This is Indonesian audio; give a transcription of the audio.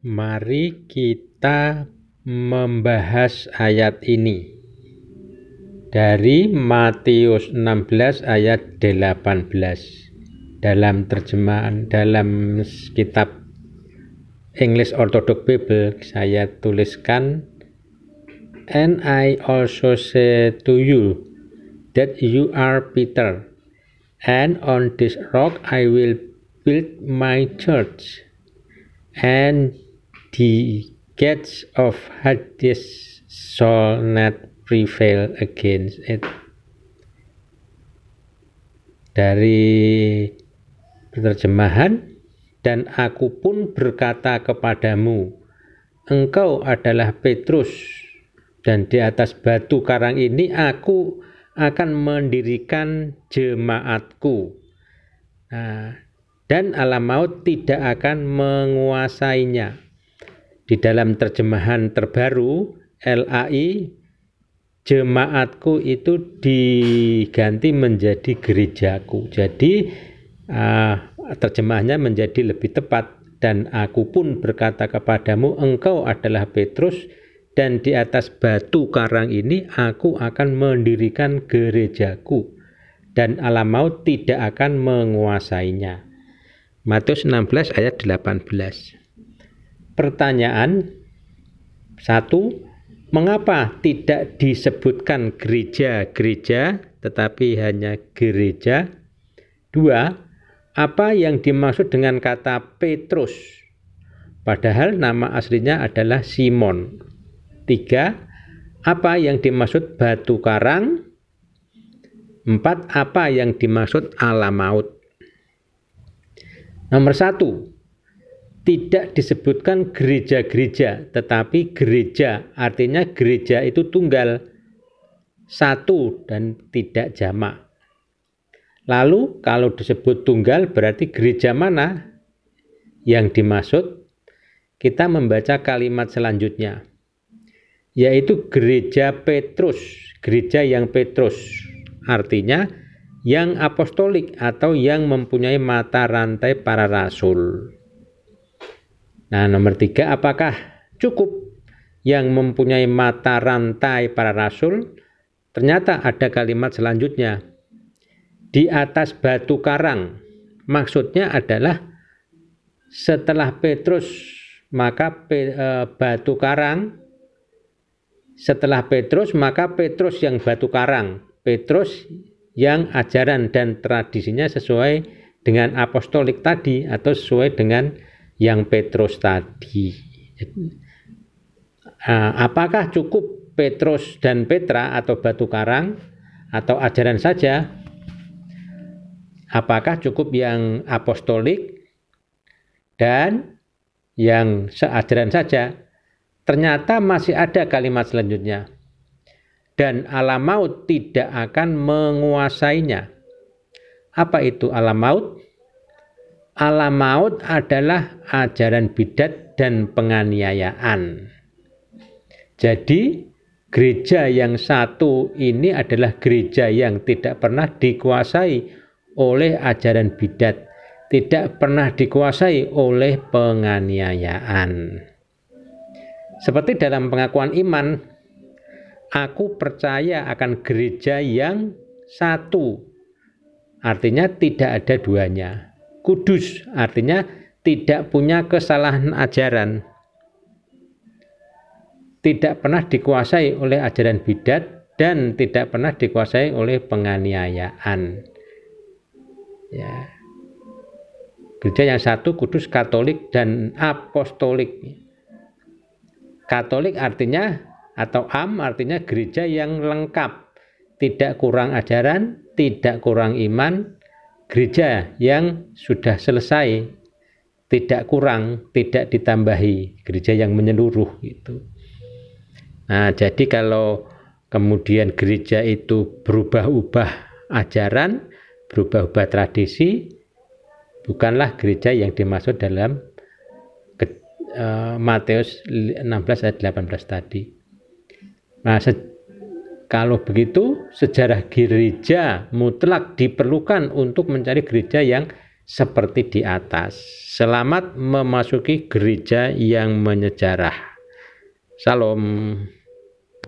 Mari kita membahas ayat ini dari Matius 16 ayat 18 dalam terjemahan dalam kitab English Orthodox Bible saya tuliskan And I also say to you that you are Peter and on this rock I will build my church and the gates of Hades shall not prevail against it. Dari terjemahan, dan aku pun berkata kepadamu, engkau adalah Petrus, dan di atas batu karang ini aku akan mendirikan jemaatku. Nah, dan alam maut tidak akan menguasainya. Di dalam terjemahan terbaru LAI jemaatku itu diganti menjadi gerejaku. Jadi uh, terjemahnya menjadi lebih tepat dan aku pun berkata kepadamu engkau adalah Petrus dan di atas batu karang ini aku akan mendirikan gerejaku dan alam maut tidak akan menguasainya. Matius 16 ayat 18 pertanyaan satu, mengapa tidak disebutkan gereja-gereja tetapi hanya gereja? Dua, apa yang dimaksud dengan kata Petrus? Padahal nama aslinya adalah Simon. Tiga, apa yang dimaksud batu karang? Empat, apa yang dimaksud alam maut? Nomor satu, tidak disebutkan gereja-gereja, tetapi gereja artinya gereja itu tunggal satu dan tidak jamak. Lalu kalau disebut tunggal berarti gereja mana yang dimaksud? Kita membaca kalimat selanjutnya yaitu gereja Petrus, gereja yang Petrus. Artinya yang apostolik atau yang mempunyai mata rantai para rasul. Nah, nomor tiga, apakah cukup yang mempunyai mata rantai para rasul? Ternyata ada kalimat selanjutnya. Di atas batu karang. Maksudnya adalah setelah Petrus maka pe, e, batu karang setelah Petrus maka Petrus yang batu karang Petrus yang ajaran dan tradisinya sesuai dengan apostolik tadi atau sesuai dengan yang Petrus tadi. Apakah cukup Petrus dan Petra atau batu karang atau ajaran saja? Apakah cukup yang apostolik dan yang seajaran saja? Ternyata masih ada kalimat selanjutnya. Dan alam maut tidak akan menguasainya. Apa itu alam maut? alam maut adalah ajaran bidat dan penganiayaan. Jadi, gereja yang satu ini adalah gereja yang tidak pernah dikuasai oleh ajaran bidat, tidak pernah dikuasai oleh penganiayaan. Seperti dalam pengakuan iman, aku percaya akan gereja yang satu. Artinya tidak ada duanya kudus, artinya tidak punya kesalahan ajaran. Tidak pernah dikuasai oleh ajaran bidat dan tidak pernah dikuasai oleh penganiayaan. Ya. Gereja yang satu kudus Katolik dan Apostolik. Katolik artinya atau am artinya gereja yang lengkap, tidak kurang ajaran, tidak kurang iman, gereja yang sudah selesai tidak kurang, tidak ditambahi gereja yang menyeluruh itu. Nah, jadi kalau kemudian gereja itu berubah-ubah ajaran, berubah-ubah tradisi, bukanlah gereja yang dimaksud dalam eh, Matius 16 ayat 18 tadi. Nah, kalau begitu, sejarah gereja mutlak diperlukan untuk mencari gereja yang seperti di atas. Selamat memasuki gereja yang menyejarah. Salam.